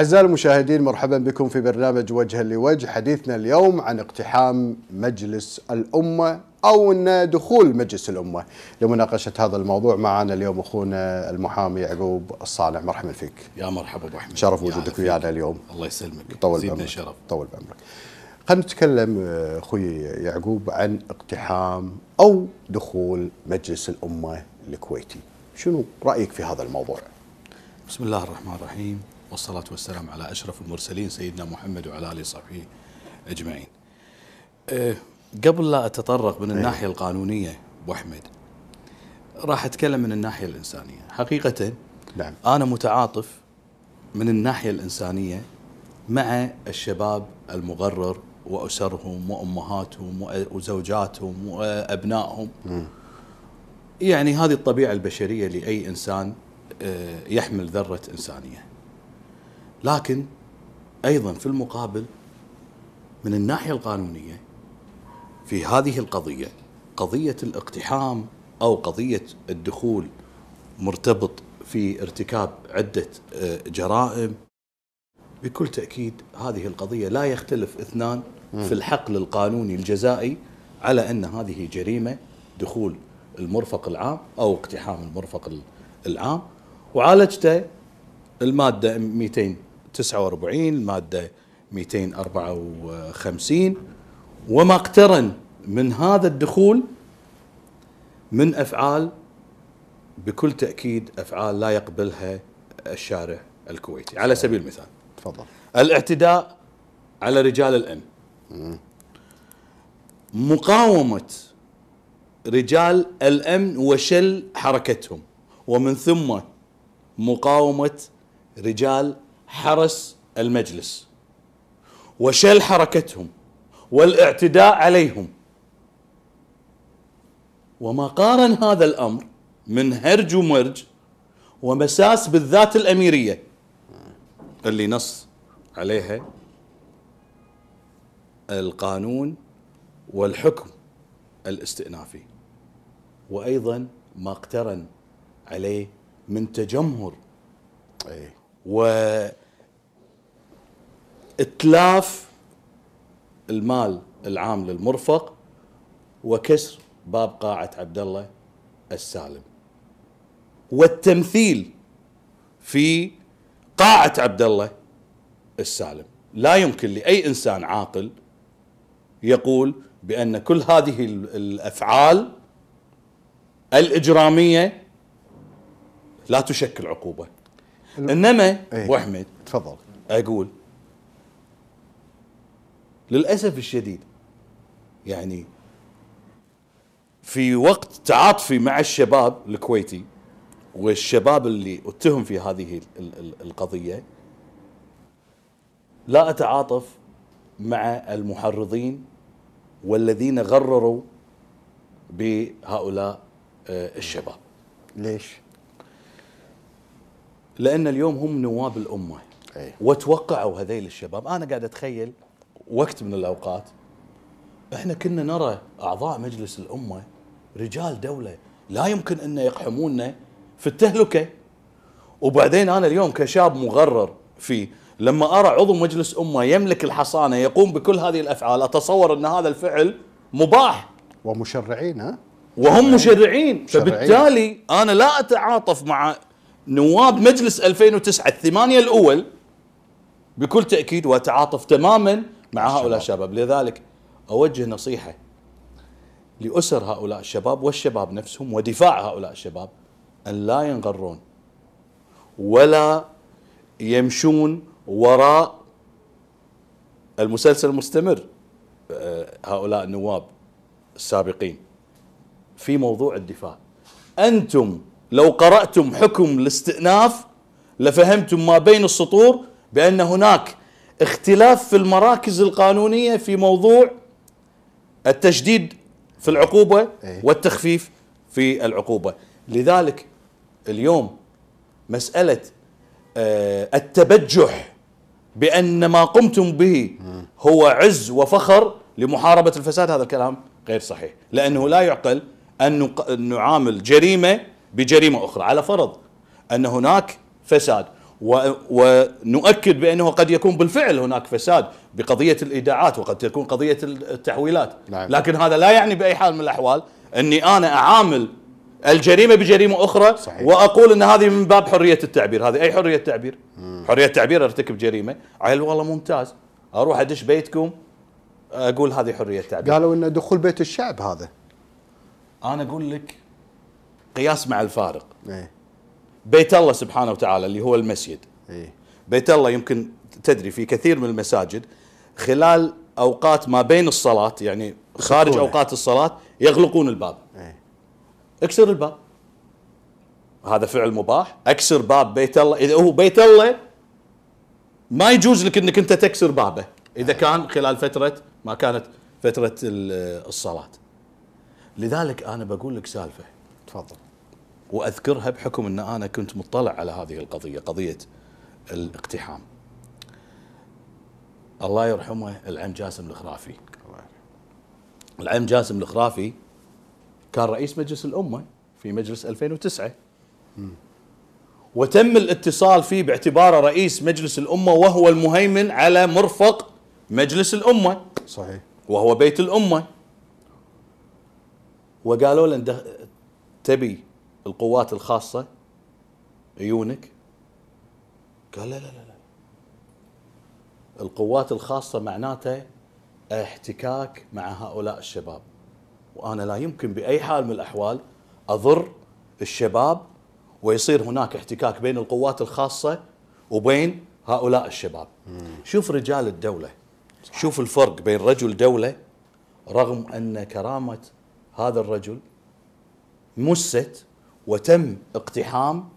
أعزائي المشاهدين مرحبا بكم في برنامج وجها لوجه حديثنا اليوم عن اقتحام مجلس الأمة أو أن دخول مجلس الأمة لمناقشة هذا الموضوع معنا اليوم أخونا المحامي يعقوب الصانع مرحبا فيك يا مرحبا أبو أحمد شرف وجودك ويانا اليوم الله يسلمك طول بعمرك شرف طول بعمرك خلينا نتكلم آه، أخوي يعقوب عن اقتحام أو دخول مجلس الأمة الكويتي شنو رأيك في هذا الموضوع؟ بسم الله الرحمن الرحيم والصلاة والسلام على أشرف المرسلين سيدنا محمد وعلى آله وصحبه أجمعين أه قبل لا أتطرق من إيه. الناحية القانونية أبو أحمد راح أتكلم من الناحية الإنسانية حقيقة نعم. أنا متعاطف من الناحية الإنسانية مع الشباب المغرر وأسرهم وأمهاتهم وزوجاتهم وأبنائهم م. يعني هذه الطبيعة البشرية لأي إنسان أه، يحمل ذرة إنسانية لكن ايضا في المقابل من الناحيه القانونيه في هذه القضيه قضيه الاقتحام او قضيه الدخول مرتبط في ارتكاب عده آه، جرائم بكل تاكيد هذه القضيه لا يختلف اثنان في الحقل القانوني الجزائي على ان هذه جريمه دخول المرفق العام او اقتحام المرفق العام وعالجته الماده 200 49 المادة 254 وما اقترن من هذا الدخول من أفعال بكل تأكيد أفعال لا يقبلها الشارع الكويتي على سبيل المثال تفضل الاعتداء على رجال الأمن مقاومة رجال الأمن وشل حركتهم ومن ثم مقاومة رجال حرس المجلس وشل حركتهم والاعتداء عليهم وما قارن هذا الامر من هرج ومرج ومساس بالذات الاميريه اللي نص عليها القانون والحكم الاستئنافي وايضا ما اقترن عليه من تجمهر أيه. اتلاف المال العام للمرفق وكسر باب قاعه عبد الله السالم والتمثيل في قاعه عبد الله السالم لا يمكن لاي انسان عاقل يقول بان كل هذه الافعال الاجراميه لا تشكل عقوبه انما ابو إيه، احمد تفضل اقول للأسف الشديد يعني في وقت تعاطفي مع الشباب الكويتي والشباب اللي اتهم في هذه القضية لا أتعاطف مع المحرضين والذين غرروا بهؤلاء آه، الشباب ليش؟ لأن اليوم هم نواب الأمة أي. وتوقعوا هذيل الشباب أنا قاعد أتخيل وقت من الاوقات احنا كنا نرى اعضاء مجلس الامه رجال دوله لا يمكن ان يقحموننا في التهلكه وبعدين انا اليوم كشاب مغرر في لما ارى عضو مجلس امه يملك الحصانه يقوم بكل هذه الافعال اتصور ان هذا الفعل مباح ومشرعين ها وهم مشرعين فبالتالي انا لا اتعاطف مع نواب مجلس 2009 الثمانيه الاول بكل تاكيد واتعاطف تماما مع هؤلاء الشباب لذلك أوجه نصيحة لأسر هؤلاء الشباب والشباب نفسهم ودفاع هؤلاء الشباب أن لا ينغرون ولا يمشون وراء المسلسل المستمر آه، هؤلاء النواب السابقين في موضوع الدفاع أنتم لو قرأتم حكم الاستئناف لفهمتم ما بين السطور بأن هناك اختلاف في المراكز القانونيه في موضوع التشديد في العقوبه إيه. والتخفيف في العقوبه لذلك اليوم مساله آه، التبجح بان ما قمتم به هو عز وفخر لمحاربه الفساد هذا الكلام غير صحيح لانه لا يعقل ان نعامل جريمه بجريمه اخرى على فرض ان هناك فساد ونؤكد بأنه قد يكون بالفعل هناك فساد بقضية الإيداعات وقد تكون قضية التحويلات نعم. لكن هذا لا يعني بأي حال من الأحوال أني أنا أعامل الجريمة بجريمة أخرى صحيح. وأقول أن هذه من باب حرية التعبير هذه أي حرية تعبير مم. حرية تعبير أرتكب جريمة عيل والله ممتاز أروح أدش بيتكم أقول هذه حرية تعبير قالوا أن دخول بيت الشعب هذا أنا أقول لك قياس مع الفارق إيه؟ بيت الله سبحانه وتعالى اللي هو المسجد إيه. بيت الله يمكن تدري في كثير من المساجد خلال اوقات ما بين الصلاه يعني خارج اوقات الصلاه يغلقون الباب إيه. اكسر الباب هذا فعل مباح اكسر باب بيت الله اذا هو بيت الله ما يجوز لك انك انت تكسر بابه اذا إيه. كان خلال فتره ما كانت فتره الصلاه لذلك انا بقول لك سالفه تفضل واذكرها بحكم ان انا كنت مطلع على هذه القضيه قضيه الاقتحام. الله يرحمه العم جاسم الخرافي. العم جاسم الخرافي كان رئيس مجلس الامه في مجلس 2009 وتم الاتصال فيه باعتباره رئيس مجلس الامه وهو المهيمن على مرفق مجلس الامه صحيح وهو بيت الامه وقالوا له تبي القوات الخاصة عيونك قال لا لا لا القوات الخاصة معناته احتكاك مع هؤلاء الشباب وأنا لا يمكن بأي حال من الأحوال أضر الشباب ويصير هناك احتكاك بين القوات الخاصة وبين هؤلاء الشباب مم. شوف رجال الدولة صح. شوف الفرق بين رجل دولة رغم أن كرامة هذا الرجل مست وتم اقتحام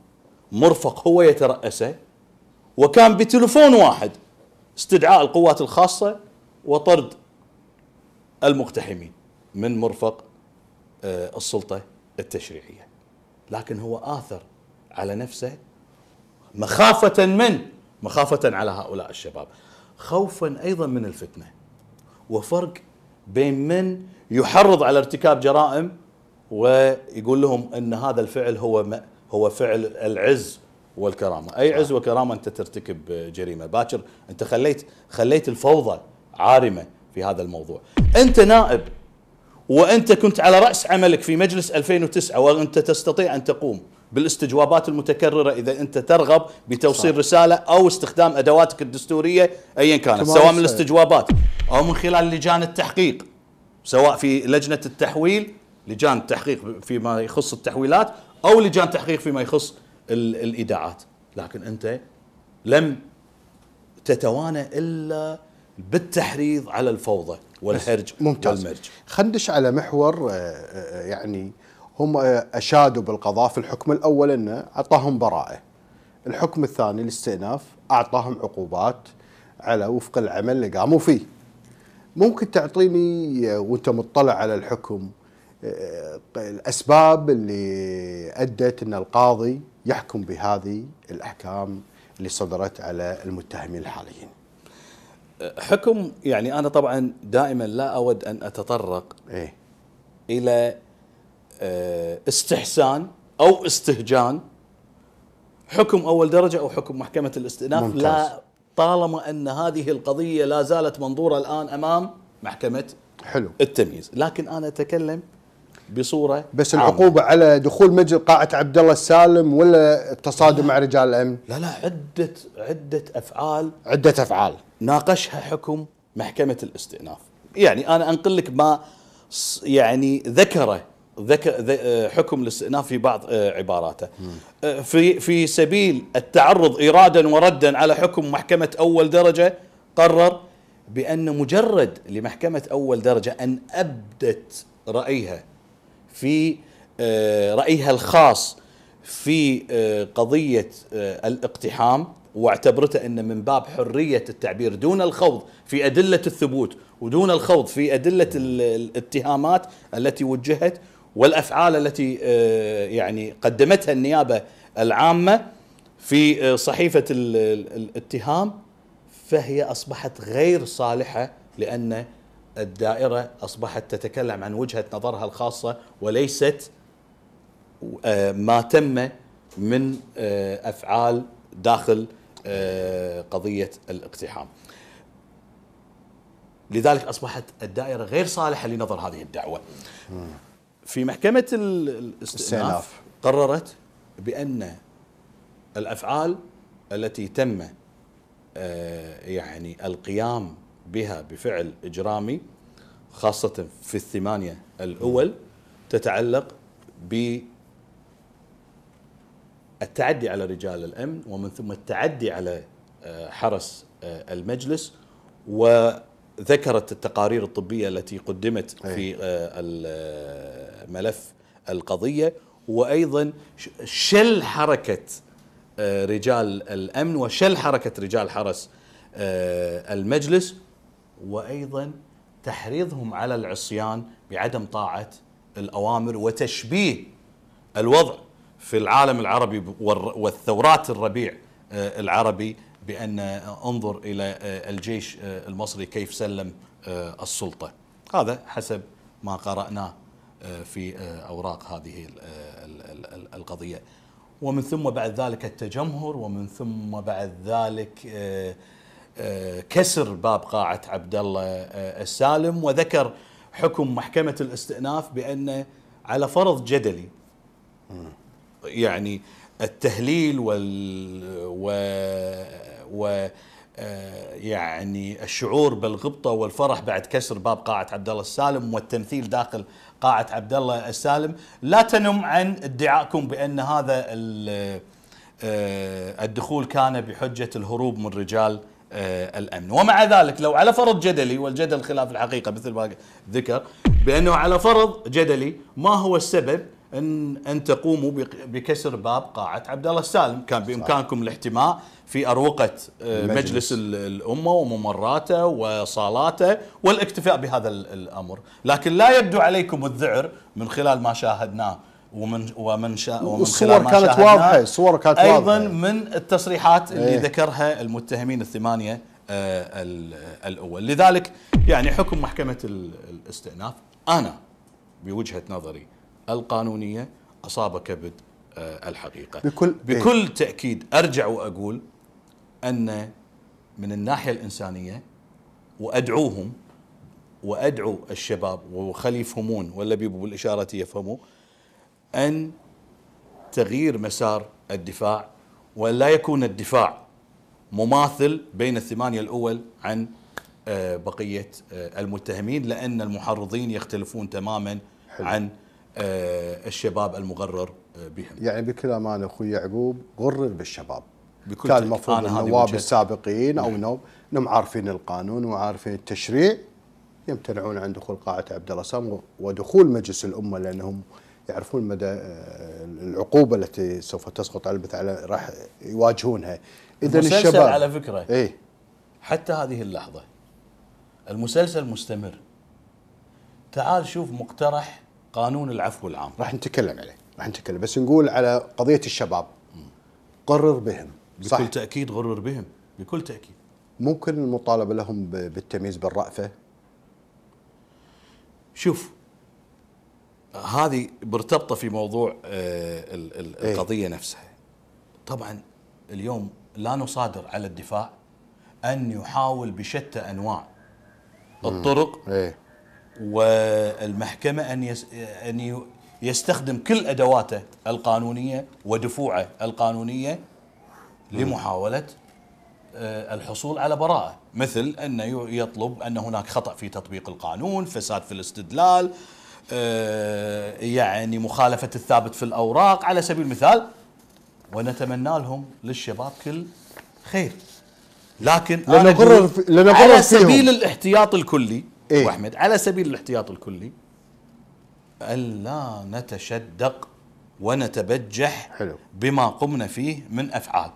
مرفق هو يترأسه وكان بتلفون واحد استدعاء القوات الخاصة وطرد المقتحمين من مرفق آه، السلطة التشريعية لكن هو آثر على نفسه مخافة من مخافة على هؤلاء الشباب خوفا أيضا من الفتنة وفرق بين من يحرض على ارتكاب جرائم ويقول لهم ان هذا الفعل هو هو فعل العز والكرامه، اي صح. عز وكرامه انت ترتكب جريمه، باكر انت خليت خليت الفوضى عارمه في هذا الموضوع. انت نائب وانت كنت على راس عملك في مجلس 2009 وانت تستطيع ان تقوم بالاستجوابات المتكرره اذا انت ترغب بتوصيل صح. رساله او استخدام ادواتك الدستوريه ايا كانت سواء من الاستجوابات او من خلال لجان التحقيق سواء في لجنه التحويل لجان التحقيق فيما يخص التحويلات او لجان تحقيق فيما يخص الايداعات لكن انت لم تتوانى الا بالتحريض على الفوضى والهرج ممتاز والمرج خندش على محور آه، آه، آه، يعني هم اشادوا بالقضاء في الحكم الاول انه اعطاهم براءه الحكم الثاني الاستئناف اعطاهم عقوبات على وفق العمل اللي قاموا فيه ممكن تعطيني وانت مطلع على الحكم الاسباب اللي ادت ان القاضي يحكم بهذه الاحكام اللي صدرت على المتهمين الحاليين. حكم يعني انا طبعا دائما لا اود ان اتطرق إيه؟ الى آه، استحسان او استهجان حكم اول درجه او حكم محكمه الاستئناف ممتاز. لا طالما ان هذه القضيه لا زالت منظوره الان امام محكمه حلو التمييز لكن انا اتكلم بصوره بس عامة. العقوبه على دخول مجلس قاعه عبد الله السالم ولا التصادم مع رجال الامن؟ لا لا عده عده افعال عده افعال ناقشها حكم محكمه الاستئناف، يعني انا انقل لك ما يعني ذكره ذكر حكم الاستئناف في بعض آه، عباراته آه، في في سبيل التعرض ايرادا وردا على حكم محكمه اول درجه قرر بان مجرد لمحكمه اول درجه ان ابدت رايها في آه، رايها الخاص في آه، قضيه آه، الاقتحام واعتبرته ان من باب حريه التعبير دون الخوض في ادله الثبوت ودون الخوض في ادله الاتهامات التي وجهت والافعال التي يعني قدمتها النيابه العامه في صحيفه الاتهام فهي اصبحت غير صالحه لان الدائرة أصبحت تتكلم عن وجهة نظرها الخاصة وليست آه، ما تم من آه، أفعال داخل آه، قضية الاقتحام لذلك أصبحت الدائرة غير صالحة لنظر هذه الدعوة في محكمة الاستئناف قررت بأن الأفعال التي تم يعني القيام بها بفعل إجرامي خاصة في الثمانية الأول تتعلق ب التعدي على رجال الأمن ومن ثم التعدي على آه، حرس آه، المجلس وذكرت التقارير الطبية التي قدمت في آه، ملف القضية وأيضا شل حركة رجال الأمن وشل حركة رجال حرس المجلس وايضا تحريضهم على العصيان بعدم طاعه الاوامر وتشبيه الوضع في العالم العربي والثورات الربيع آه، العربي بان آه، انظر الى آه، الجيش المصري كيف سلم السلطه هذا حسب ما قراناه في اوراق هذه القضيه ومن ثم بعد ذلك التجمهر ومن ثم بعد ذلك كسر باب قاعة عبد الله آه، السالم وذكر حكم محكمة الاستئناف بأن على فرض جدلي يعني التهليل وال و, و... آه، يعني الشعور بالغبطه والفرح بعد كسر باب قاعه عبد الله السالم والتمثيل داخل قاعه عبد الله السالم لا تنم عن ادعائكم بان هذا آه، الدخول كان بحجه الهروب من رجال آه، الامن، ومع ذلك لو على فرض جدلي والجدل خلاف الحقيقه مثل ما ذكر بانه على فرض جدلي ما هو السبب ان ان تقوموا بكسر باب قاعه عبد الله السالم، كان بامكانكم الاحتماء في اروقه آه، المجلس. مجلس الامه وممراته وصالاته والاكتفاء بهذا الامر، لكن لا يبدو عليكم الذعر من خلال ما شاهدناه ومن ومن شا ومن الصور كانت واضحه الصور كانت واضحه ايضا من التصريحات اللي ايه ذكرها المتهمين الثمانيه آه الاول لذلك يعني حكم محكمه الاستئناف انا بوجهه نظري القانونيه اصاب كبد آه الحقيقه بكل بكل ايه تاكيد ارجع واقول ان من الناحيه الانسانيه وادعوهم وادعو الشباب وخلي يفهمون ولا بيبوا بالاشاره يفهموا أن تغيير مسار الدفاع ولا يكون الدفاع مماثل بين الثمانية الأول عن آه، بقية آه، المتهمين لأن المحرضين يختلفون تماما حلو. عن آه، الشباب المغرر بهم يعني بكل امانه أخوي يعقوب غرر بالشباب بكل كان المفروض النواب السابقين او نعم. نوب انهم عارفين القانون وعارفين التشريع يمتنعون عن دخول قاعه عبد الله سام ودخول مجلس الامه لانهم يعرفون مدى آه، العقوبه التي سوف تسقط على البث على راح يواجهونها اذا الشباب على فكره اي حتى هذه اللحظه المسلسل مستمر تعال شوف مقترح قانون العفو العام راح نتكلم عليه راح نتكلم بس نقول على قضيه الشباب قرر بهم بكل تاكيد غرر بهم بكل تاكيد ممكن المطالبه لهم بالتمييز بالرأفه شوف هذه مرتبطه في موضوع آه، إيه. القضيه نفسها طبعا اليوم لا نصادر على الدفاع ان يحاول بشتى انواع الطرق إيه. والمحكمه ان ان يستخدم كل ادواته القانونيه ودفوعه القانونيه لمحاوله آه، الحصول على براءه مثل ان يطلب ان هناك خطا في تطبيق القانون فساد في الاستدلال آه، يعني مخالفة الثابت في الأوراق على سبيل المثال ونتمنى لهم للشباب كل خير لكن لنقرر لنقرر على سبيل الاحتياط الكلي إيه؟ أحمد على سبيل الاحتياط الكلي الا نتشدق ونتبجح حلو. بما قمنا فيه من افعال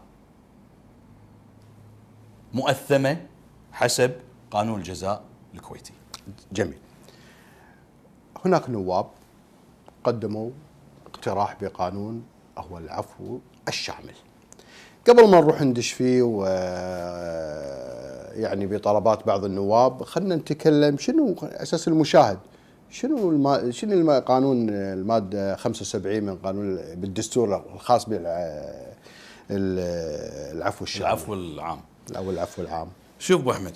مؤثمه حسب قانون الجزاء الكويتي جميل هناك نواب قدموا اقتراح بقانون هو العفو الشامل قبل ما نروح ندش فيه و يعني بطلبات بعض النواب خلينا نتكلم شنو اساس المشاهد شنو الما شنو الما قانون الماده 75 من قانون بالدستور الخاص بالعفو الشامل العفو العام او العفو العام شوف ابو احمد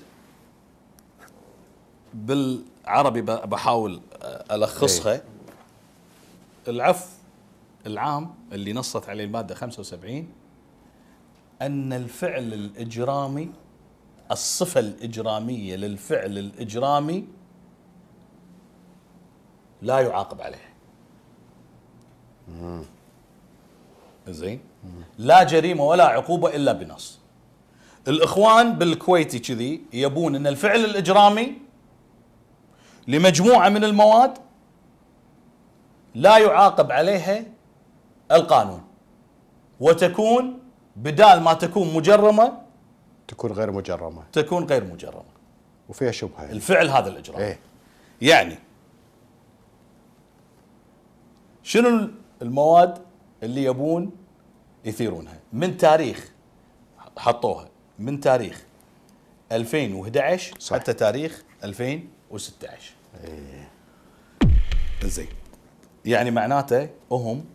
بال عربي بحاول آه، الخصها إيه. العفو العام اللي نصت عليه الماده 75 ان الفعل الاجرامي الصفه الاجراميه للفعل الاجرامي لا يعاقب عليه. زين؟ لا جريمه ولا عقوبه الا بنص. الاخوان بالكويتي كذي يبون ان الفعل الاجرامي لمجموعه من المواد لا يعاقب عليها القانون وتكون بدال ما تكون مجرمه تكون غير مجرمه تكون غير مجرمه وفيها شبهه يعني. الفعل هذا الاجرام ايه؟ يعني شنو المواد اللي يبون يثيرونها من تاريخ حطوها من تاريخ 2011 صح. حتى تاريخ 2000 و16 ايه زين يعني معناته هم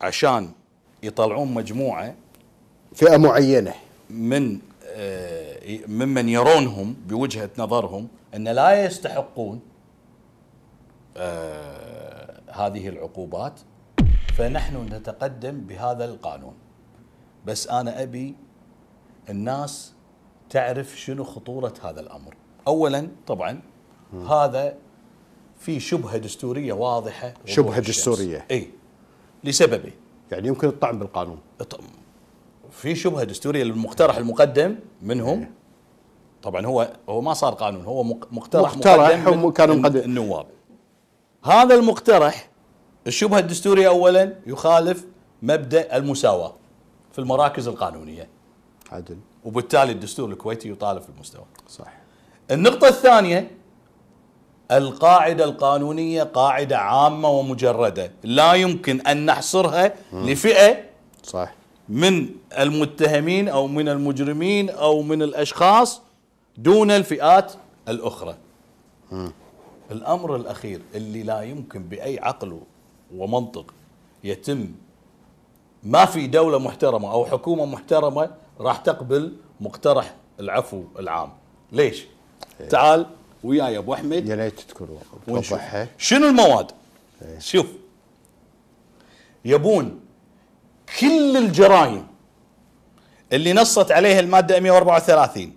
عشان يطلعون مجموعه فئه معينه من ممن آه، يرونهم بوجهه نظرهم ان لا يستحقون آه، هذه العقوبات فنحن نتقدم بهذا القانون بس انا ابي الناس تعرف شنو خطوره هذا الامر اولا طبعا م. هذا في شبهه دستوريه واضحه شبهه دستوريه اي لسببين يعني يمكن الطعن بالقانون في شبهه دستوريه للمقترح المقدم منهم طبعا هو هو ما صار قانون هو مقترح مقترح مقدم كانوا مقدم النواب هذا المقترح الشبهه الدستوريه اولا يخالف مبدا المساواه في المراكز القانونيه عدل وبالتالي الدستور الكويتي يطالب في المستوى صح النقطة الثانية القاعدة القانونية قاعدة عامة ومجردة لا يمكن أن نحصرها لفئة صح من المتهمين أو من المجرمين أو من الأشخاص دون الفئات الأخرى م. الأمر الأخير اللي لا يمكن بأي عقل ومنطق يتم ما في دولة محترمة أو حكومة محترمة راح تقبل مقترح العفو العام ليش؟ تعال وياي ابو احمد يا ليت تذكر شنو المواد؟ شوف يبون كل الجرائم اللي نصت عليها الماده 134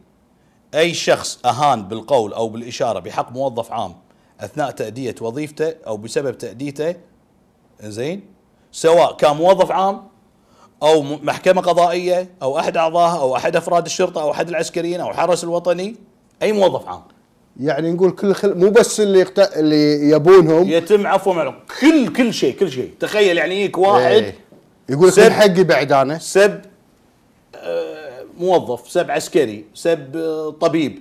اي شخص اهان بالقول او بالاشاره بحق موظف عام اثناء تاديه وظيفته او بسبب تاديته زين سواء كان موظف عام او محكمه قضائيه او احد اعضائها او احد افراد الشرطه او احد العسكريين او الحرس الوطني اي موظف عام يعني نقول كل خل... مو بس اللي يقت... اللي يبونهم يتم عفوهم عنهم كل كل شيء كل شيء تخيل يعني يجيك واحد ايه. يقول سب حقي بعد انا سب آه، موظف سب عسكري سب آه، طبيب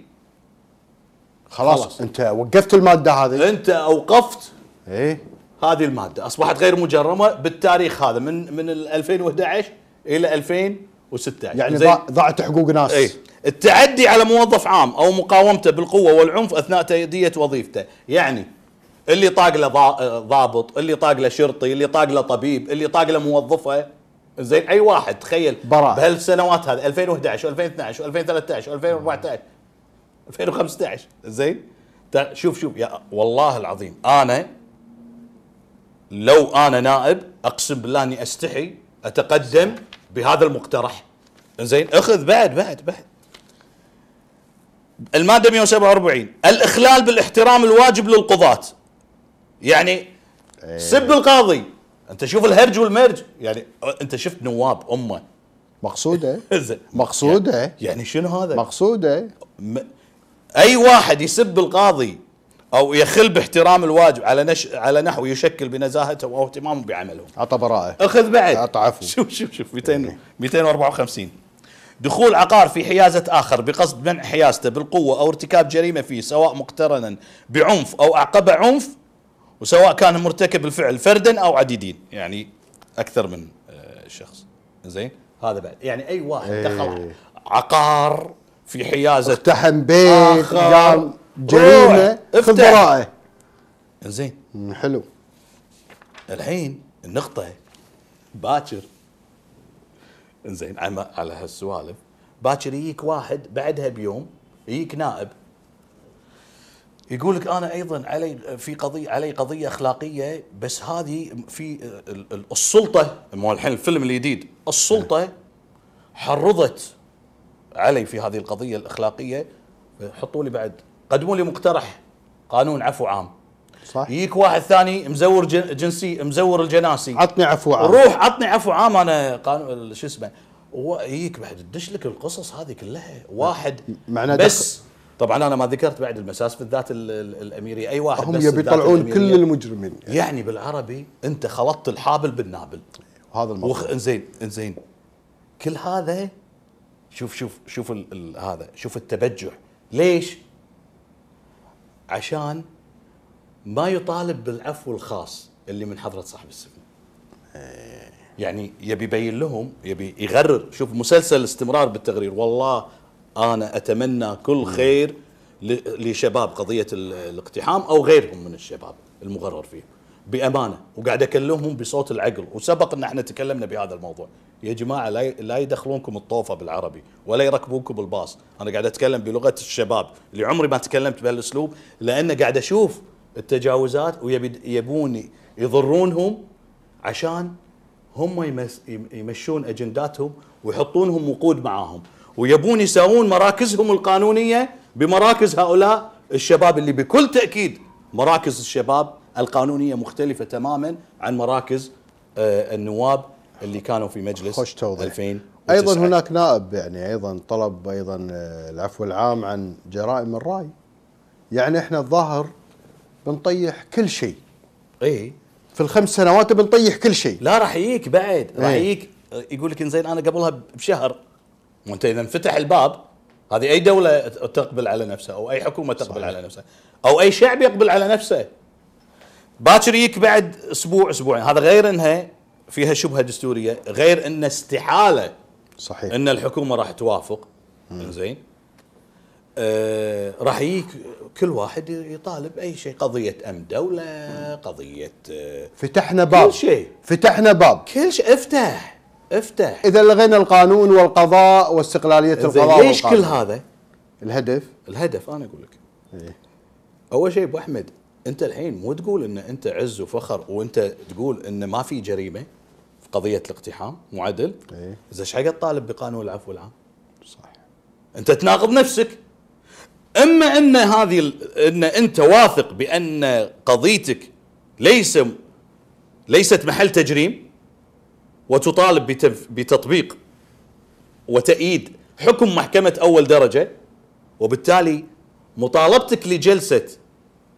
خلاص, خلاص انت وقفت الماده هذه انت اوقفت ايه هذه الماده اصبحت غير مجرمه بالتاريخ هذا من من 2011 الى 2016 يعني ضاعت حقوق ناس ايه التعدي على موظف عام او مقاومته بالقوه والعنف اثناء تاديه وظيفته يعني اللي طاق له ضابط اللي طاق له شرطي اللي طاق له طبيب اللي طاق له موظفه زين اي واحد تخيل براءة بهالسنوات هذه 2011 و2012 و2013 و2014 2015 زين شوف شوف يا والله العظيم انا لو انا نائب اقسم بالله اني استحي اتقدم بهذا المقترح زين اخذ بعد بعد بعد المادة 147 الإخلال بالاحترام الواجب للقضاة يعني إيه. سب القاضي أنت شوف الهرج والمرج يعني أنت شفت نواب أمه مقصودة يعني مقصودة يعني شنو هذا مقصودة م... أي واحد يسب القاضي أو يخل باحترام الواجب على نش... على نحو يشكل بنزاهته أو اهتمامه بعمله أعطى براءة أخذ بعد أعطى عفو شوف شوف شوف 200 254 إيه. دخول عقار في حيازة آخر بقصد منع حيازته بالقوة أو ارتكاب جريمة فيه سواء مقترنا بعنف أو أعقب عنف وسواء كان مرتكب الفعل فردا أو عديدين يعني أكثر من آه، شخص زين هذا بعد يعني أي واحد ايه دخل عقار في حيازة اقتحم بيت قام جريمة في زين حلو الحين النقطة باكر انزين على هالسوالف باكر يجيك واحد بعدها بيوم يجيك نائب يقول لك انا ايضا علي في قضيه علي قضيه اخلاقيه بس هذه في السلطه مو الحين الفيلم الجديد السلطه حرضت علي في هذه القضيه الاخلاقيه حطوا لي بعد قدموا لي مقترح قانون عفو عام صح يجيك واحد ثاني مزور جنسي مزور الجناسي عطني عفو عام روح عطني عفو عام انا قانون شو اسمه يجيك بعد تدش لك القصص هذه كلها واحد معناه بس طبعا انا ما ذكرت بعد المساس بالذات الاميري اي واحد هم يبي يطلعون كل المجرمين يعني, يعني بالعربي انت خلطت الحابل بالنابل هذا الموضوع وخ... انزين انزين كل هذا شوف شوف شوف ال... ال... هذا شوف التبجح ليش؟ عشان ما يطالب بالعفو الخاص اللي من حضره صاحب السجن يعني يبي يبين لهم يبي يغرر شوف مسلسل استمرار بالتغرير والله انا اتمنى كل خير لشباب قضيه الاقتحام او غيرهم من الشباب المغرر فيه بامانه وقاعد اكلمهم بصوت العقل وسبق ان احنا تكلمنا بهذا الموضوع يا جماعه لا لا يدخلونكم الطوفه بالعربي ولا يركبونكم الباص انا قاعد اتكلم بلغه الشباب اللي عمري ما تكلمت بهالاسلوب لان قاعد اشوف التجاوزات ويبون يضرونهم عشان هم يمشون اجنداتهم ويحطونهم وقود معاهم ويبون يساوون مراكزهم القانونيه بمراكز هؤلاء الشباب اللي بكل تاكيد مراكز الشباب القانونيه مختلفه تماما عن مراكز آه، النواب اللي كانوا في مجلس 2000 ايضا هناك نائب يعني ايضا طلب ايضا آه، العفو العام عن جرائم الراي يعني احنا الظاهر بنطيح كل شيء اي في الخمس سنوات بنطيح كل شيء لا راح يجيك بعد راح إيه. يجيك يقول لك زين انا قبلها بشهر وانت اذا انفتح الباب هذه اي دوله تقبل على نفسها او اي حكومه تقبل صحيح. على نفسها او اي شعب يقبل على نفسه باكر يجيك بعد اسبوع اسبوعين هذا غير انها فيها شبهه دستوريه غير ان استحاله صحيح ان الحكومه راح توافق زين آه، راح يجيك كل واحد يطالب اي شيء قضيه امن دوله قضيه آه، فتحنا باب كل شيء فتحنا باب كل شيء افتح افتح اذا لغينا القانون والقضاء واستقلاليه القضاء ليش كل هذا؟ الهدف الهدف انا اقول لك إيه؟ اول شيء ابو احمد انت الحين مو تقول ان انت عز وفخر وانت تقول ان ما في جريمه في قضيه الاقتحام مو عدل؟ ايه اذا ايش حق تطالب بقانون العفو العام؟ صح انت تناقض نفسك اما ان هذه ان انت واثق بان قضيتك ليس ليست محل تجريم وتطالب بتطبيق وتأييد حكم محكمة أول درجة وبالتالي مطالبتك لجلسة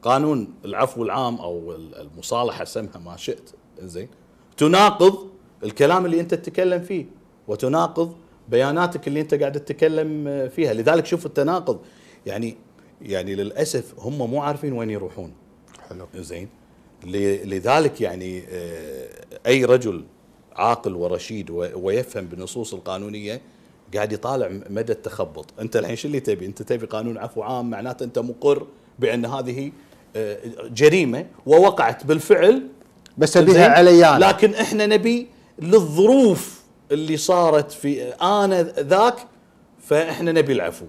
قانون العفو العام أو المصالحة سمها ما شئت زين تناقض الكلام اللي أنت تتكلم فيه وتناقض بياناتك اللي أنت قاعد تتكلم فيها لذلك شوف التناقض يعني يعني للاسف هم مو عارفين وين يروحون حلو زين لذلك يعني آه، اي رجل عاقل ورشيد ويفهم بالنصوص القانونيه قاعد يطالع مدى التخبط انت الحين شو اللي تبي انت تبي قانون عفو عام معناته انت مقر بان هذه آه، جريمه ووقعت بالفعل بس ابيها علي أنا. لكن احنا نبي للظروف اللي صارت في انا ذاك فاحنا نبي العفو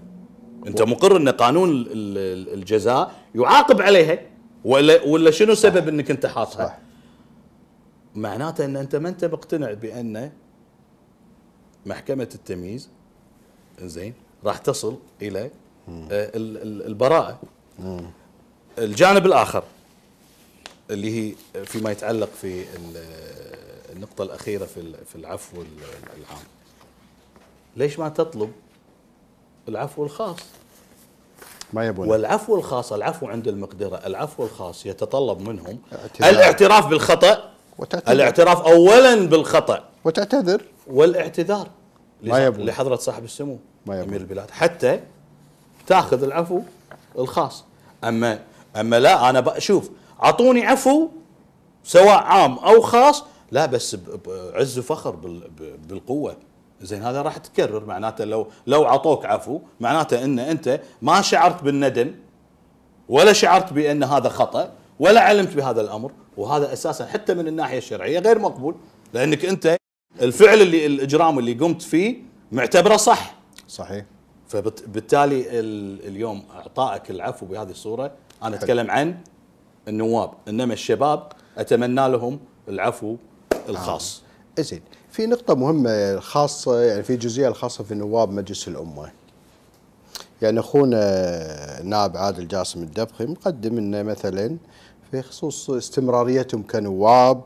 انت مقر ان قانون الجزاء يعاقب عليها ولا ولا شنو سبب انك انت حاطها؟ صح معناته ان انت ما انت مقتنع بان محكمه التمييز زين راح تصل الى آه، البراءه الجانب الاخر اللي هي فيما يتعلق في النقطه الاخيره في العفو العام ليش ما تطلب العفو الخاص ما يبون والعفو الخاص العفو عند المقدرة العفو الخاص يتطلب منهم اعتذار. الاعتراف بالخطأ وتعتذر. الاعتراف أولا بالخطأ وتعتذر والإعتذار ما يبون. لحضرة صاحب السمو ما يبون. أمير البلاد حتى تاخذ العفو الخاص أما أما لا أنا شوف أعطوني عفو سواء عام أو خاص لا بس بعز وفخر بالقوة زين هذا راح تكرر معناته لو لو عطوك عفو معناته ان انت ما شعرت بالندم ولا شعرت بان هذا خطا ولا علمت بهذا الامر وهذا اساسا حتى من الناحيه الشرعيه غير مقبول لانك انت الفعل اللي الاجرام اللي قمت فيه معتبره صح صحيح فبالتالي اليوم اعطائك العفو بهذه الصوره انا اتكلم عن النواب انما الشباب اتمنى لهم العفو الخاص آه. زين في نقطة مهمة خاصة يعني في جزئية الخاصة في نواب مجلس الأمة يعني أخونا نائب عادل جاسم الدبخي مقدم أنه مثلا في خصوص استمراريتهم كنواب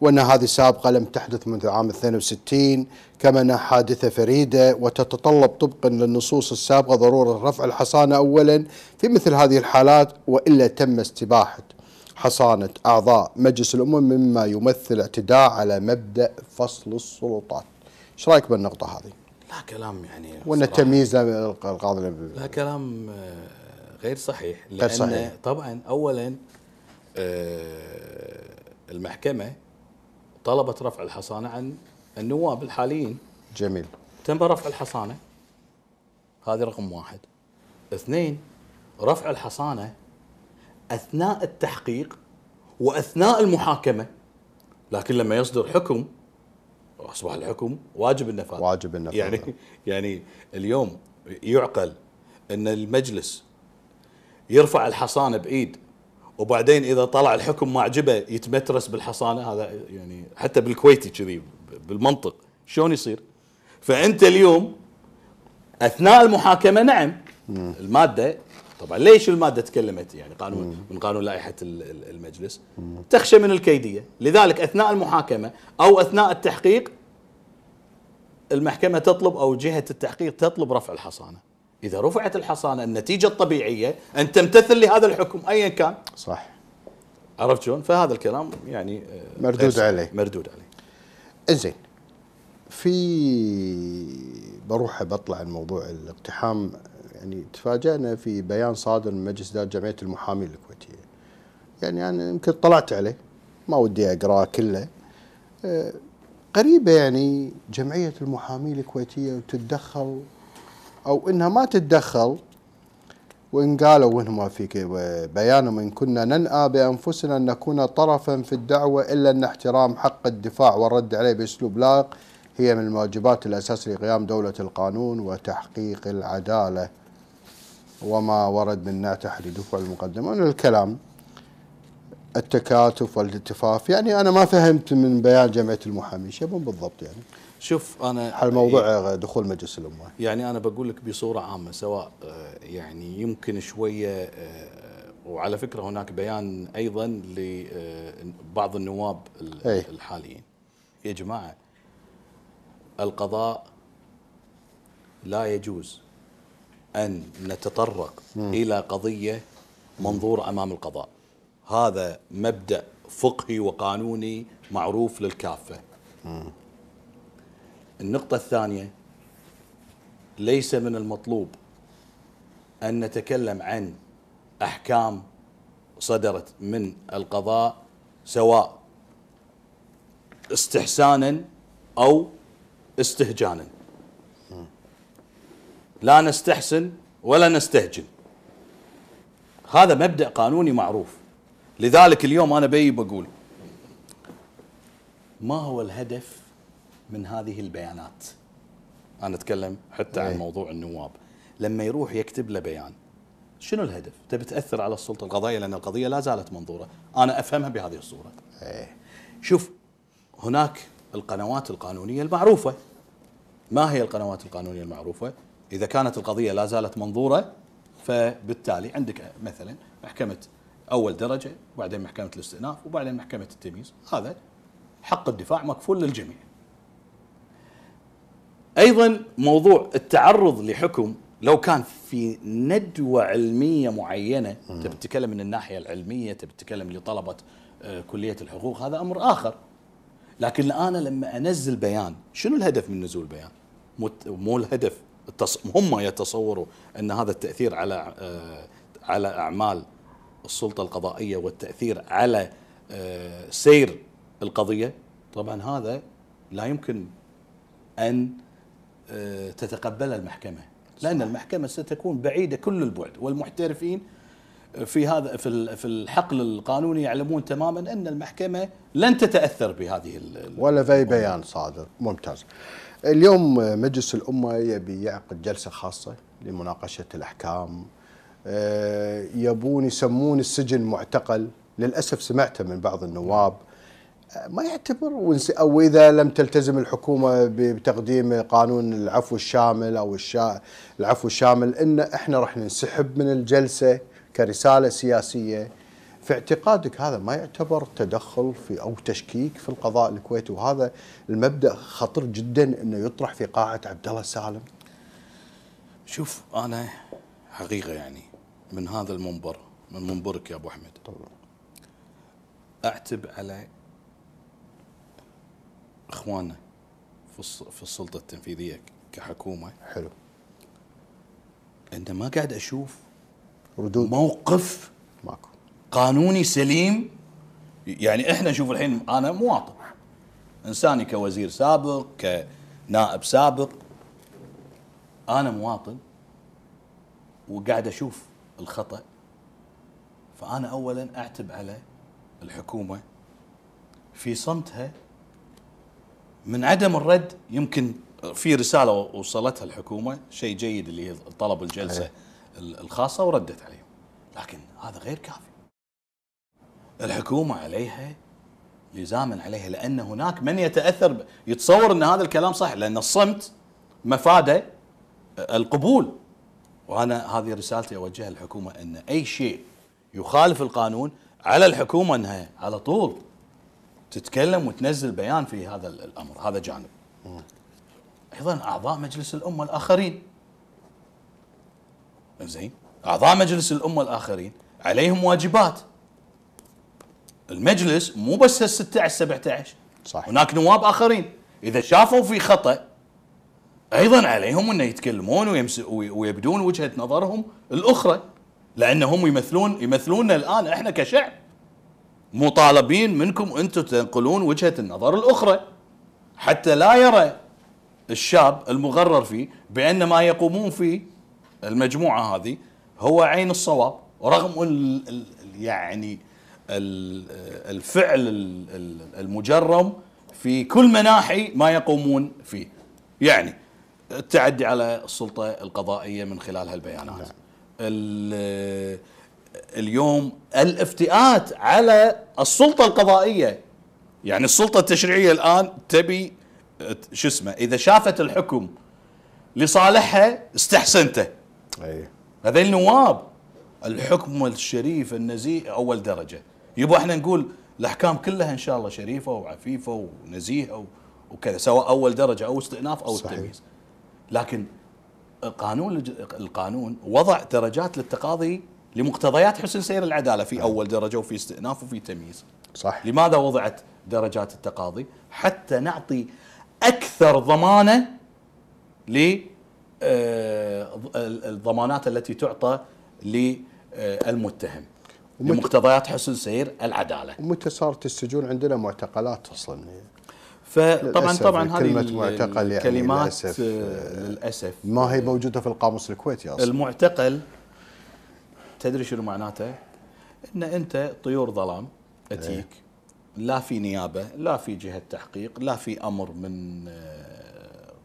وأن هذه سابقة لم تحدث منذ عام 62 كما أنها حادثة فريدة وتتطلب طبقا للنصوص السابقة ضرورة رفع الحصانة أولا في مثل هذه الحالات وإلا تم استباحة حصانة أعضاء مجلس الأمم مما يمثل اعتداء على مبدأ فصل السلطات ايش رايك بالنقطة هذه؟ لا كلام يعني وأن تمييز القاضي لا كلام آه، غير صحيح لأن غير صحيح. طبعا أولا آه، المحكمة طلبت رفع الحصانة عن النواب الحاليين جميل تم رفع الحصانة هذه رقم واحد اثنين رفع الحصانة اثناء التحقيق واثناء المحاكمه لكن لما يصدر حكم اصبح الحكم واجب النفاذ واجب النفاذ يعني يعني اليوم يعقل ان المجلس يرفع الحصانه بايد وبعدين اذا طلع الحكم ما عجبه يتمترس بالحصانه هذا يعني حتى بالكويتي كذي بالمنطق شلون يصير؟ فانت اليوم اثناء المحاكمه نعم الماده طبعا ليش الماده تكلمت يعني قانون مم. من قانون لائحه المجلس مم. تخشى من الكيديه لذلك اثناء المحاكمه او اثناء التحقيق المحكمه تطلب او جهه التحقيق تطلب رفع الحصانه اذا رفعت الحصانه النتيجه الطبيعيه ان تمتثل لهذا الحكم ايا كان صح عرفت شلون فهذا الكلام يعني آه، مردود عليه مردود عليه انزين في بروح بطلع عن موضوع الاقتحام يعني تفاجأنا في بيان صادر من مجلس إدارة جمعية المحامين الكويتية يعني أنا يمكن طلعت عليه ما ودي أقرأه كله آه، قريبة يعني جمعية المحامين الكويتية وتتدخل أو إنها ما تتدخل وإن قالوا وإنهم في بيانهم إن كنا ننأى بأنفسنا أن نكون طرفا في الدعوة إلا أن احترام حق الدفاع والرد عليه بأسلوب لائق هي من الواجبات الأساسية لقيام دولة القانون وتحقيق العدالة وما ورد منها تحديد هو المقدمة من الكلام التكاتف والالتفاف يعني أنا ما فهمت من بيان جمعية المحامين شبه بالضبط يعني شوف أنا على موضوع دخول مجلس الأمة يعني أنا بقول لك بصورة عامة سواء آه، يعني يمكن شوية آه، وعلى فكرة هناك بيان أيضا لبعض آه، النواب إيه. الحاليين يا جماعة القضاء لا يجوز أن نتطرق م. إلى قضية منظور أمام القضاء هذا مبدأ فقهي وقانوني معروف للكافة م. النقطة الثانية ليس من المطلوب أن نتكلم عن أحكام صدرت من القضاء سواء استحسانا أو استهجانا لا نستحسن ولا نستهجن هذا مبدأ قانوني معروف لذلك اليوم أنا بي بقول ما هو الهدف من هذه البيانات أنا أتكلم حتى عن إيه. موضوع النواب لما يروح يكتب له بيان شنو الهدف؟ تبي تاثر على السلطه القضائيه لان القضيه لا زالت منظوره، انا افهمها بهذه الصوره. إيه. شوف هناك القنوات القانونيه المعروفه. ما هي القنوات القانونيه المعروفه؟ إذا كانت القضية لا زالت منظورة فبالتالي عندك مثلا محكمة أول درجة وبعدين محكمة الاستئناف وبعدين محكمة التمييز هذا حق الدفاع مكفول للجميع أيضا موضوع التعرض لحكم لو كان في ندوة علمية معينة تبي تتكلم من الناحية العلمية تبي تتكلم لطلبة آه، كلية الحقوق هذا أمر آخر لكن أنا لما أنزل بيان شنو الهدف من نزول بيان مو الهدف هم يتصوروا ان هذا التاثير على آه، على اعمال السلطه القضائيه والتاثير على آه، سير القضيه طبعا هذا لا يمكن ان آه، تتقبل المحكمه لان المحكمه ستكون بعيده كل البعد والمحترفين في هذا في في الحقل القانوني يعلمون تماما ان المحكمه لن تتاثر بهذه ولا في بيان صادر ممتاز اليوم مجلس الأمة يبي يعقد جلسة خاصة لمناقشة الأحكام آه، يبون يسمون السجن معتقل للأسف سمعته من بعض النواب آه، ما يعتبر أو إذا لم تلتزم الحكومة بتقديم قانون العفو الشامل أو الشا العفو الشامل إن إحنا راح ننسحب من الجلسة كرسالة سياسية في اعتقادك هذا ما يعتبر تدخل في او تشكيك في القضاء الكويتي وهذا المبدا خطر جدا انه يطرح في قاعه عبد الله السالم؟ شوف انا حقيقه يعني من هذا المنبر من منبرك يا ابو احمد طبعا اعتب على اخواننا في السلطه التنفيذيه كحكومه حلو انت ما قاعد اشوف ردود موقف ماكو قانوني سليم يعني احنا شوف الحين انا مواطن انساني كوزير سابق كنائب سابق انا مواطن وقاعد اشوف الخطا فانا اولا اعتب على الحكومه في صمتها من عدم الرد يمكن في رساله وصلتها الحكومه شيء جيد اللي هي طلب الجلسه الخاصه وردت عليهم لكن هذا غير كافي الحكومة عليها لزاما عليها لأن هناك من يتأثر يتصور أن هذا الكلام صح لأن الصمت مفاده آه، القبول وأنا هذه رسالتي أوجهها للحكومة أن أي شيء يخالف القانون على الحكومة أنها على طول تتكلم وتنزل بيان في هذا الأمر هذا جانب أيضا أعضاء مجلس الأمة الآخرين زين أعضاء مجلس الأمة الآخرين عليهم واجبات المجلس مو بس ال 16 17 صح هناك نواب اخرين اذا شافوا في خطا ايضا عليهم انه يتكلمون ويبدون وجهه نظرهم الاخرى لانهم يمثلون يمثلوننا الان احنا كشعب مطالبين منكم انتم تنقلون وجهه النظر الاخرى حتى لا يرى الشاب المغرر فيه بان ما يقومون فيه المجموعه هذه هو عين الصواب رغم يعني الفعل المجرم في كل مناحي ما يقومون فيه يعني التعدي على السلطة القضائية من خلال هالبيانات نعم. اليوم الافتئات على السلطة القضائية يعني السلطة التشريعية الآن تبي شو اسمه إذا شافت الحكم لصالحها استحسنته أي. هذين النواب الحكم الشريف النزيه أول درجة يبو احنا نقول الاحكام كلها ان شاء الله شريفه وعفيفه ونزيهه وكذا سواء اول درجه او استئناف او صحيح. التمييز لكن قانون القانون وضع درجات للتقاضي لمقتضيات حسن سير العداله في نعم. اول درجه وفي استئناف وفي تمييز صح لماذا وضعت درجات التقاضي حتى نعطي اكثر ضمانه ل آه، الضمانات التي تعطى للمتهم بمقتضيات حسن سير العداله. ومتى صارت السجون عندنا معتقلات اصلا؟ فطبعا طبعا هذه معتقل يعني الكلمات للأسف, آه، آه، للاسف ما هي موجوده في القاموس الكويتي اصلا المعتقل تدري شنو معناته؟ ان انت طيور ظلام تجيك إيه. لا في نيابه، لا في جهه تحقيق، لا في امر من آه،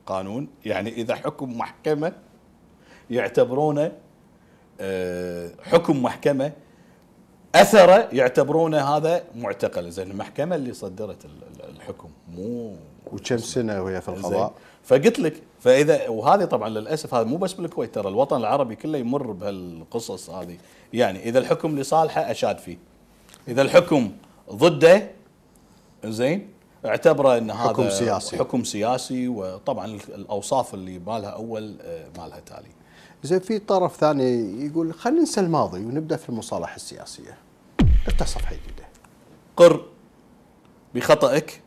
قانون، يعني اذا حكم محكمه يعتبرونه حكم محكمه اثره يعتبرونه هذا معتقل زين المحكمه اللي صدرت الحكم مو وكم سنه وهي في القضاء فقلت لك فاذا وهذه طبعا للاسف هذا مو بس بالكويت ترى الوطن العربي كله يمر بهالقصص هذه يعني اذا الحكم لصالحه اشاد فيه اذا الحكم ضده زين اعتبره ان هذا حكم سياسي حكم سياسي وطبعا الاوصاف اللي مالها اول آه، مالها تالي زين في طرف ثاني يقول خلينا ننسى الماضي ونبدا في المصالحه السياسيه. افتح صفحه جديده. قر بخطأك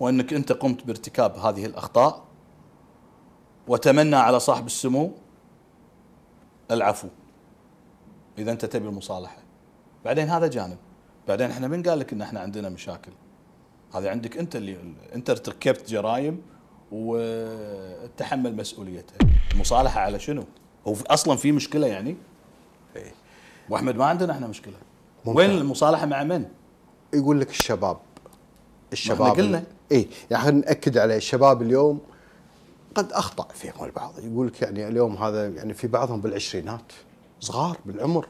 وانك انت قمت بارتكاب هذه الاخطاء وتمنى على صاحب السمو العفو. اذا انت تبي المصالحه. بعدين هذا جانب. بعدين احنا من قال لك ان احنا عندنا مشاكل؟ هذه عندك انت اللي انت ارتكبت جرائم وتحمل مسؤوليتها مصالحه على شنو هو اصلا في مشكله يعني واحمد إيه. ما عندنا احنا مشكله ممكن. وين المصالحه مع من يقول لك الشباب الشباب قلنا اي يعني ناكد عليه الشباب اليوم قد اخطا فيهم البعض يقول لك يعني اليوم هذا يعني في بعضهم بالعشرينات صغار بالعمر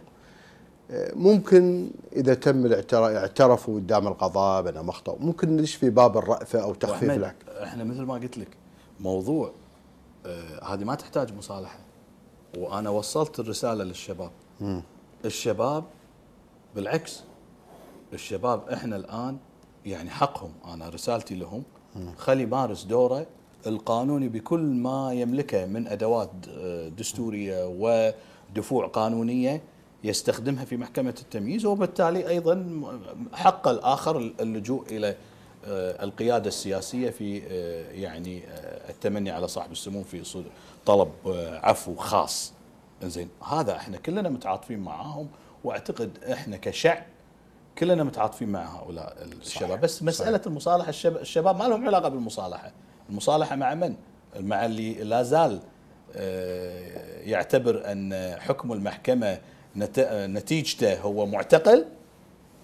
ممكن اذا تم اعترفوا قدام القضاء بانهم اخطاوا ممكن في باب الرأفه او تخفيف لك احنا مثل ما قلت لك موضوع آه، هذه ما تحتاج مصالحه وانا وصلت الرساله للشباب م. الشباب بالعكس الشباب احنا الان يعني حقهم انا رسالتي لهم خلي يمارس دوره القانوني بكل ما يملكه من ادوات آه، دستوريه ودفوع قانونيه يستخدمها في محكمة التمييز وبالتالي أيضا حق الآخر اللجوء إلى آه، القيادة السياسية في آه، يعني آه، التمني على صاحب السمو في طلب عفو خاص زين هذا احنا كلنا متعاطفين معاهم واعتقد احنا كشعب كلنا متعاطفين مع هؤلاء الشباب صحيح. بس مساله صحيح. المصالحه الشباب, الشباب ما لهم علاقه بالمصالحه المصالحه مع من مع اللي لا زال يعتبر ان حكم المحكمه نتيجته هو معتقل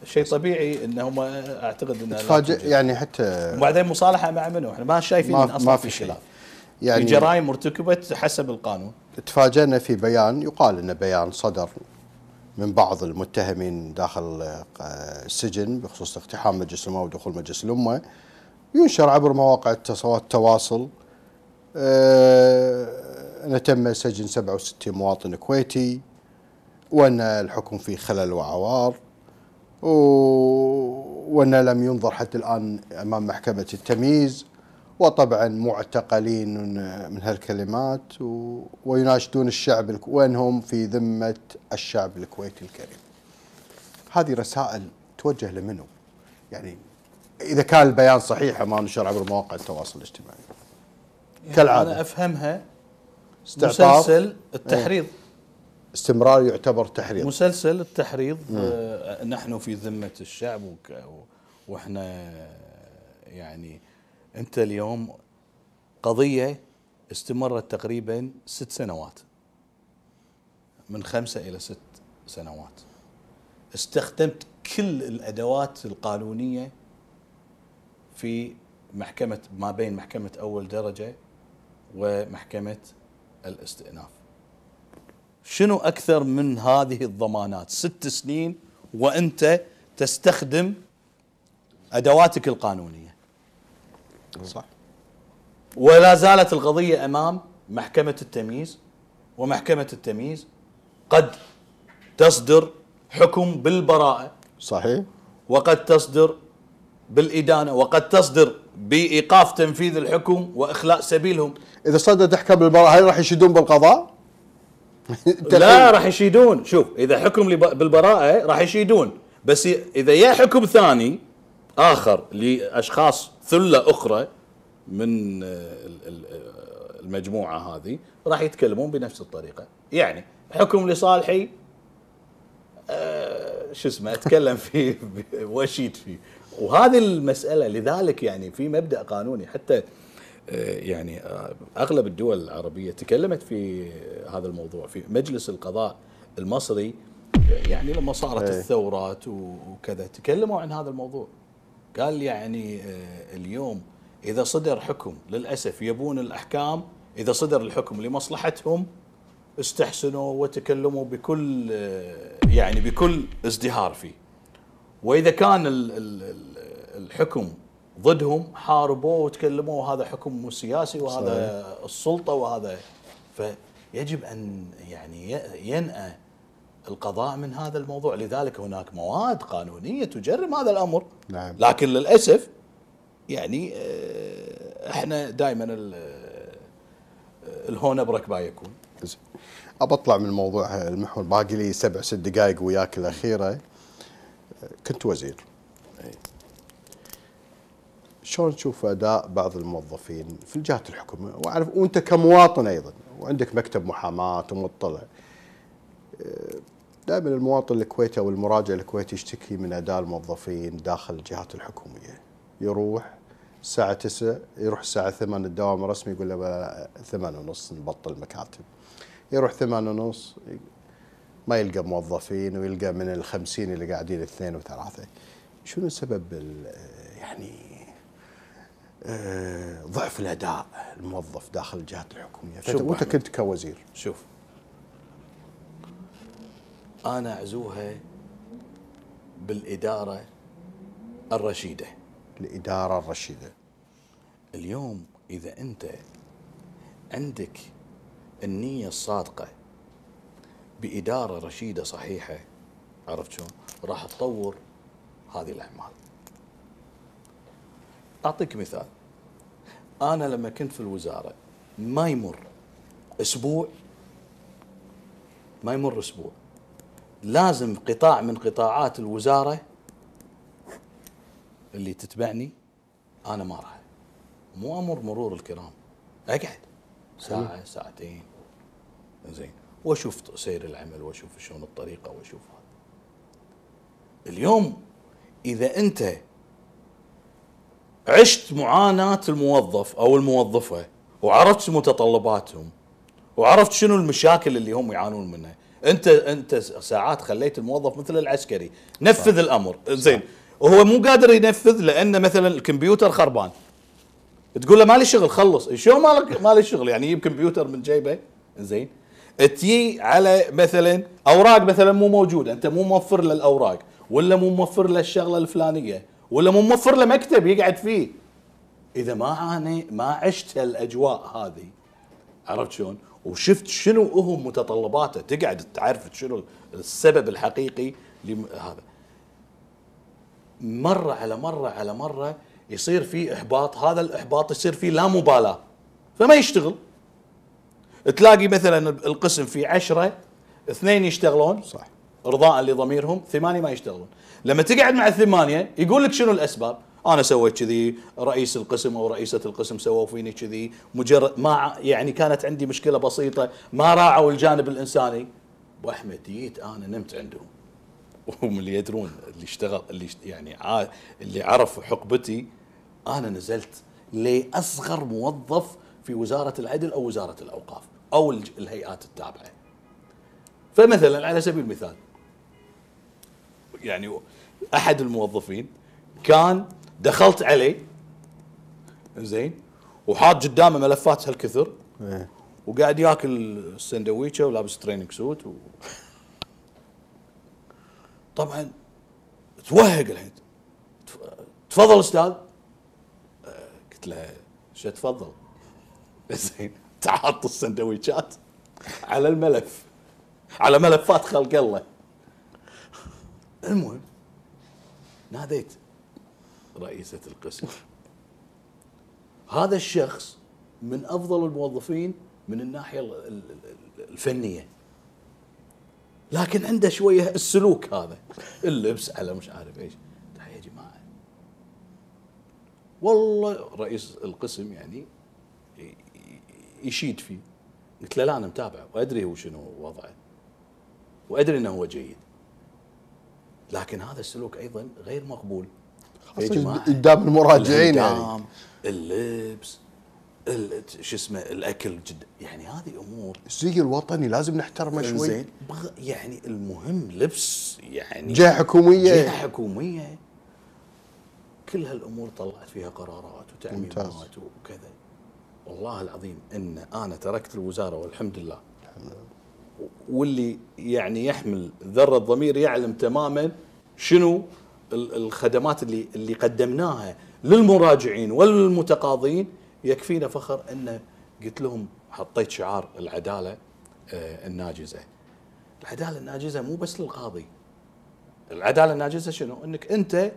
شيء طبيعي انهم آه، اعتقد ان تفاجئ يعني حتى وبعدين مصالحه مع منو؟ احنا ما شايفين ما اصلا ما في شيء يعني جرائم ارتكبت حسب القانون تفاجئنا في بيان يقال ان بيان صدر من بعض المتهمين داخل آه، السجن بخصوص اقتحام مجلس الامه ودخول مجلس الامه ينشر عبر مواقع التواصل أه ان تم سجن 67 مواطن كويتي وأن الحكم فيه خلل وعوار وان لم ينظر حتى الآن أمام محكمة التمييز وطبعا معتقلين من هالكلمات ويناشدون الشعب وأنهم في ذمة الشعب الكويتي الكريم هذه رسائل توجه لمنو يعني إذا كان البيان صحيح ما نشر عبر مواقع التواصل الاجتماعي يعني كالعادة أنا أفهمها مسلسل التحريض ايه استمرار يعتبر تحريض مسلسل التحريض نعم. آه نحن في ذمة الشعب واحنا يعني انت اليوم قضية استمرت تقريبا ست سنوات من خمسة إلى ست سنوات استخدمت كل الأدوات القانونية في محكمة ما بين محكمة أول درجة ومحكمة الاستئناف شنو أكثر من هذه الضمانات ست سنين وأنت تستخدم أدواتك القانونية صح ولا زالت القضية أمام محكمة التمييز ومحكمة التمييز قد تصدر حكم بالبراءة صحيح وقد تصدر بالإدانة وقد تصدر بإيقاف تنفيذ الحكم وإخلاء سبيلهم إذا صدرت تحكم بالبراءة هل راح يشدون بالقضاء؟ لا راح يشيدون شوف اذا حكم بالبراءه راح يشيدون بس اذا يا حكم ثاني اخر لاشخاص ثله اخرى من المجموعه هذه راح يتكلمون بنفس الطريقه يعني حكم لصالحي آه، شو اسمه اتكلم فيه واشيد فيه وهذه المساله لذلك يعني في مبدا قانوني حتى آه، يعني آه، اغلب الدول العربيه تكلمت في هذا الموضوع في مجلس القضاء المصري آه، يعني لما صارت إيه. الثورات وكذا تكلموا عن هذا الموضوع قال يعني اليوم اذا صدر حكم للاسف يبون الاحكام اذا صدر الحكم لمصلحتهم استحسنوا وتكلموا بكل يعني بكل ازدهار فيه واذا كان الحكم ضدهم حاربوه وتكلموا هذا حكم سياسي وهذا صحيح. السلطه وهذا فيجب ان يعني ينأى القضاء من هذا الموضوع لذلك هناك مواد قانونيه تجرم هذا الامر نعم. لكن للاسف يعني آه، احنا دائما آه، الهون بركبه يكون ابى اطلع من موضوع المحور باقي لي سبع ست دقائق وياك الاخيره آه، كنت وزير إيه. شلون تشوف اداء بعض الموظفين في الجهات الحكوميه واعرف وانت كمواطن ايضا وعندك مكتب محاماه ومطلع أه، دائما المواطن الكويتي او المراجع الكويتي يشتكي من اداء الموظفين داخل الجهات الحكوميه يروح الساعة 9 يروح الساعة 8 الدوام الرسمي يقول له 8 ونص نبطل المكاتب يروح 8 ونص ما يلقى موظفين ويلقى من ال 50 اللي قاعدين اثنين وثلاثة شنو سبب يعني آه، ضعف الاداء الموظف داخل الجهات الحكوميه وانت كنت كوزير شوف انا اعزوها بالاداره الرشيده الاداره الرشيده اليوم اذا انت عندك النيه الصادقه باداره رشيده صحيحه عرفت شلون؟ راح تطور هذه الاعمال. اعطيك مثال انا لما كنت في الوزاره ما يمر اسبوع ما يمر اسبوع لازم قطاع من قطاعات الوزاره اللي تتبعني انا ما راح مو امر مرور الكرام اقعد ساعه ساعتين زين واشوف سير العمل واشوف شلون الطريقه واشوف هذا اليوم اذا انت عشت معاناة الموظف أو الموظفة وعرفت متطلباتهم وعرفت شنو المشاكل اللي هم يعانون منها انت انت ساعات خليت الموظف مثل العسكري نفذ صح. الامر زين وهو مو قادر ينفذ لان مثلا الكمبيوتر خربان تقول له مالي شغل خلص شو مالك مالي شغل يعني يجيب كمبيوتر من جيبه زين تجي على مثلا اوراق مثلا مو موجوده انت مو موفر له الاوراق ولا مو موفر له الشغله الفلانيه ولا مو موفر له مكتب يقعد فيه اذا ما عاني ما عشت الاجواء هذه عرفت شلون وشفت شنو هو متطلباته تقعد تعرف شنو السبب الحقيقي لهذا مره على مره على مره يصير في احباط هذا الاحباط يصير فيه لا مبالاه فما يشتغل تلاقي مثلا القسم فيه عشرة اثنين يشتغلون صح رضاء لضميرهم ثمانية ما يشتغلون لما تقعد مع الثمانيه يقول لك شنو الاسباب انا سويت كذي رئيس القسم او رئيسه القسم سووا فيني كذي مجرد ما يعني كانت عندي مشكله بسيطه ما راعوا الجانب الانساني ابو احمد جيت انا نمت عندهم وهم اللي يدرون اللي اشتغل اللي يعني اللي عرف حقبتي انا نزلت لاصغر موظف في وزاره العدل او وزاره الاوقاف او الهيئات التابعه فمثلا على سبيل المثال يعني احد الموظفين كان دخلت عليه زين وحاط قدامه ملفات هالكثر إيه. وقاعد ياكل السندويشه ولابس تريننج سوت و... طبعا توهق الحين تفضل استاذ قلت له شو تفضل زين تحط السندويشات على الملف على ملفات خلق الله المهم ناديت رئيسة القسم هذا الشخص من أفضل الموظفين من الناحية الفنية لكن عنده شوية السلوك هذا اللبس على مش عارف ايش يا جماعة والله رئيس القسم يعني يشيد فيه قلت له لا انا متابع وادري هو شنو وضعه وادري انه هو جيد لكن هذا السلوك ايضا غير مقبول خاصه قدام المراجعين يعني اللبس شو اسمه الاكل جد يعني هذه امور الزي الوطني لازم نحترمه شوي زين يعني المهم لبس يعني جهه حكوميه جهه حكوميه كل هالامور طلعت فيها قرارات وتعميمات وكذا والله العظيم ان انا تركت الوزاره والحمد لله الحمد لله واللي يعني يحمل ذره ضمير يعلم تماما شنو الخدمات اللي اللي قدمناها للمراجعين والمتقاضين يكفينا فخر ان قلت لهم حطيت شعار العداله آه، الناجزه. العداله الناجزه مو بس للقاضي. العداله الناجزه شنو؟ انك انت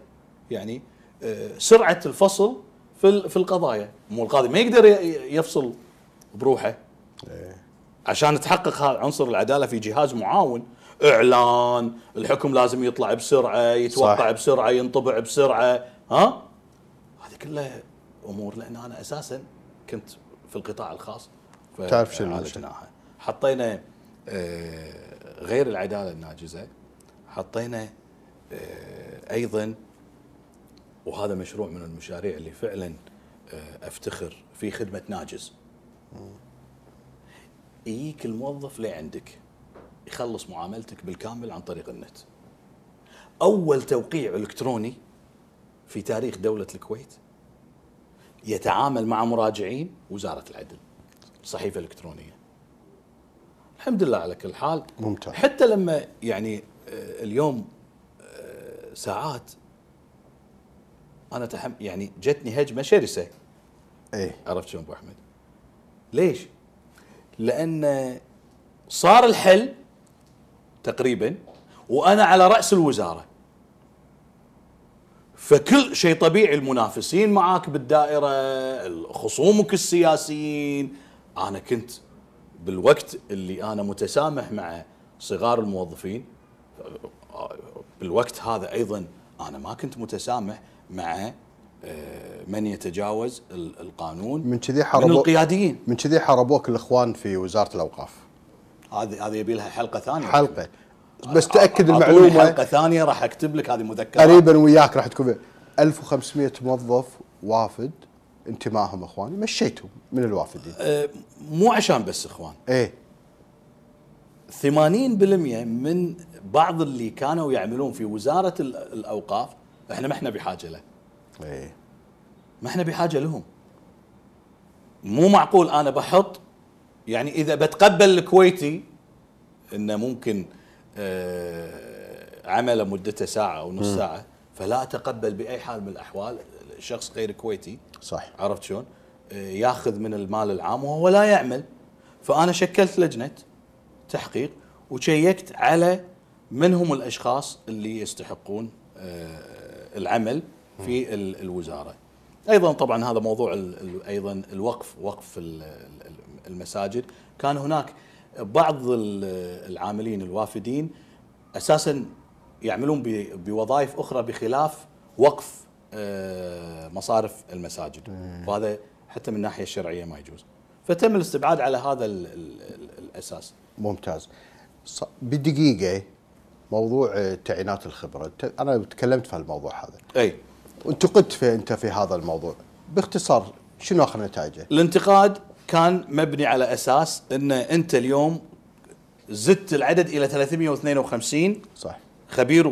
يعني آه، سرعه الفصل في في القضايا، مو القاضي ما يقدر يفصل بروحه. إيه. عشان تحقق هذا عنصر العداله في جهاز معاون اعلان الحكم لازم يطلع بسرعه يتوقع صح. بسرعه ينطبع بسرعه ها هذه كلها امور لان انا اساسا كنت في القطاع الخاص تعرف شنو عالجناها حطينا آه، غير العداله الناجزه حطينا آه، ايضا وهذا مشروع من المشاريع اللي فعلا آه، افتخر في خدمه ناجز يجيك الموظف لعندك يخلص معاملتك بالكامل عن طريق النت اول توقيع الكتروني في تاريخ دوله الكويت يتعامل مع مراجعين وزاره العدل صحيفه الكترونيه الحمد لله على كل حال ممتاز حتى لما يعني آه، اليوم آه، ساعات انا تحم يعني جتني هجمه شرسه ايه عرفت شلون ابو احمد ليش؟ لأن صار الحل تقريبا وأنا على رأس الوزارة فكل شيء طبيعي المنافسين معاك بالدائرة خصومك السياسيين أنا كنت بالوقت اللي أنا متسامح مع صغار الموظفين بالوقت هذا أيضا أنا ما كنت متسامح مع آه، من يتجاوز القانون من كذي حربوا من القياديين من كذي حاربوك الاخوان في وزاره الاوقاف هذه هذه يبي لها حلقه ثانيه حلقه آه، بس تاكد المعلومه حلقه ثانيه راح اكتب لك هذه مذكره قريبا وياك راح تكون 1500 موظف وافد انتمائهم اخواني مشيتهم من الوافدين أه مو عشان بس اخوان ايه 80% من بعض اللي كانوا يعملون في وزاره الاوقاف احنا ما احنا بحاجه له ايه ما احنا بحاجه لهم مو معقول انا بحط يعني اذا بتقبل الكويتي انه ممكن آه، عمله مدته ساعه او نص ساعه فلا اتقبل باي حال من الاحوال شخص غير كويتي صح عرفت شلون؟ آه، ياخذ من المال العام وهو لا يعمل فانا شكلت لجنه تحقيق وشيكت على من هم الاشخاص اللي يستحقون آه، العمل في الوزاره. ايضا طبعا هذا موضوع ايضا الوقف وقف المساجد كان هناك بعض العاملين الوافدين اساسا يعملون بوظائف اخرى بخلاف وقف آه، مصارف المساجد وهذا حتى من الناحيه الشرعيه ما يجوز فتم الاستبعاد على هذا الاساس ممتاز بدقيقه موضوع تعيينات الخبره انا تكلمت في الموضوع هذا اي وانتقدت في انت في هذا الموضوع باختصار شنو اخر نتائجه؟ الانتقاد كان مبني على اساس ان انت اليوم زدت العدد الى 352 صح خبير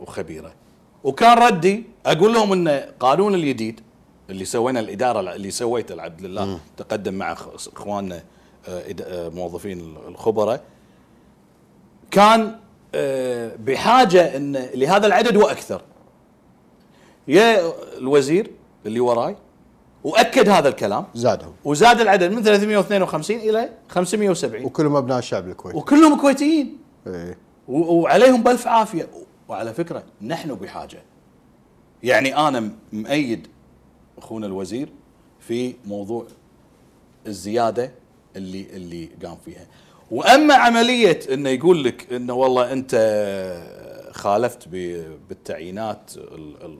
وخبيره وكان ردي اقول لهم ان قانون الجديد اللي سوينا الاداره اللي سويته العبد لله م. تقدم مع اخواننا آه، آه، موظفين الخبراء كان آه، بحاجه ان لهذا العدد واكثر يا الوزير اللي وراي واكد هذا الكلام زادهم وزاد العدد من 352 الى 570 وكلهم ابناء الشعب الكويتي وكلهم كويتيين ايه وعليهم بالف عافيه وعلى فكره نحن بحاجه يعني انا مؤيد اخونا الوزير في موضوع الزياده اللي اللي قام فيها واما عمليه انه يقول لك انه والله انت خالفت بالتعيينات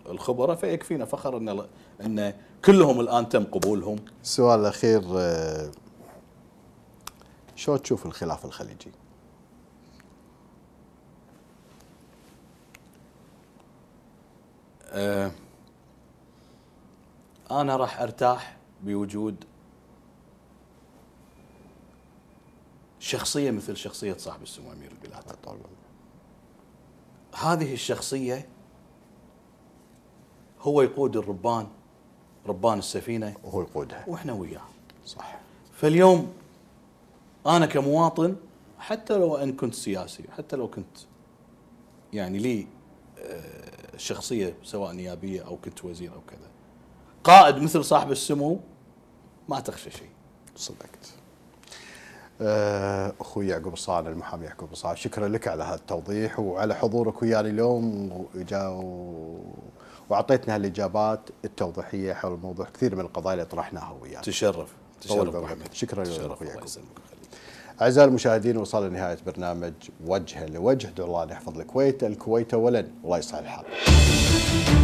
الخبراء فيكفينا فخر ان ان كلهم الان تم قبولهم. السؤال الاخير آه، شو تشوف الخلاف الخليجي؟ آه، انا راح ارتاح بوجود شخصيه مثل شخصيه صاحب السمو امير البلاد. هذه الشخصية هو يقود الربان ربان السفينة وهو يقودها وإحنا وياه صح فاليوم أنا كمواطن حتى لو أن كنت سياسي حتى لو كنت يعني لي آه، شخصية سواء نيابية أو كنت وزير أو كذا قائد مثل صاحب السمو ما تخشى شيء صدقت آه، اخوي يعقوب صان المحامي يعقوب صان شكرا لك على هذا التوضيح وعلى حضورك ويانا اليوم واعطيتنا الاجابات التوضيحيه حول موضوع كثير من القضايا اللي طرحناها وياك تشرف تشرف محمد شكرا لك اخوي يعقوب أعزائي المشاهدين وصلنا لنهاية برنامج وجه لوجه دعوا الله أن يحفظ الكويت الكويت ولن الله يصلح الحال